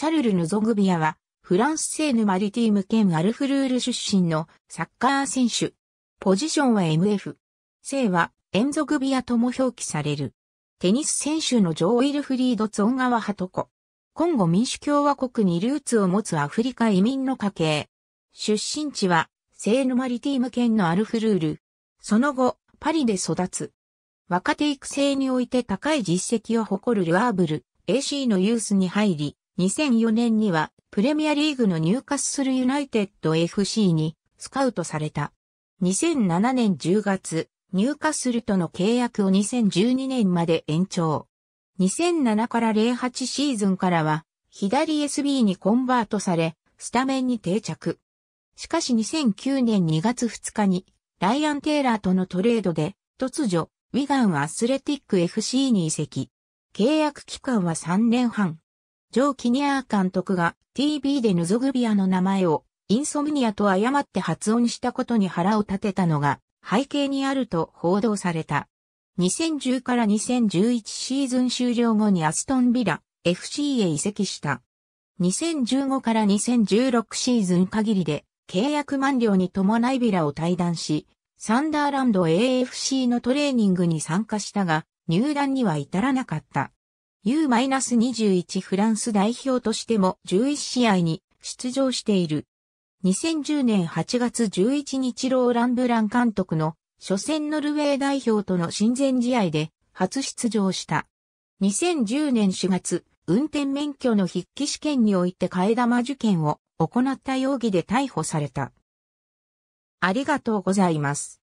シャルル・ヌゾグビアは、フランス製ヌ・マリティーム兼アルフルール出身のサッカー選手。ポジションは MF。姓は、エンゾグビアとも表記される。テニス選手のジョー・イルフリード・ツォンガワ・ハトコ。今後民主共和国にルーツを持つアフリカ移民の家系。出身地は、セーヌ・マリティーム県のアルフルール。その後、パリで育つ。若手育成において高い実績を誇るルアーブル、AC のユースに入り、2004年にはプレミアリーグの入荷するユナイテッド FC にスカウトされた。2007年10月、入荷するとの契約を2012年まで延長。2007から08シーズンからは、左 SB にコンバートされ、スタメンに定着。しかし2009年2月2日に、ライアン・テイラーとのトレードで、突如、ウィガンはアスレティック FC に移籍。契約期間は3年半。ジョー・キニアー監督が TV でヌゾグビアの名前をインソムニアと誤って発音したことに腹を立てたのが背景にあると報道された。2010から2011シーズン終了後にアストンビラ FC へ移籍した。2015から2016シーズン限りで契約満了に伴いビラを退団し、サンダーランド AFC のトレーニングに参加したが、入団には至らなかった。U-21 フランス代表としても11試合に出場している。2010年8月11日ローラン・ブラン監督の初戦ノルウェー代表との親善試合で初出場した。2010年4月、運転免許の筆記試験において替え玉受験を行った容疑で逮捕された。ありがとうございます。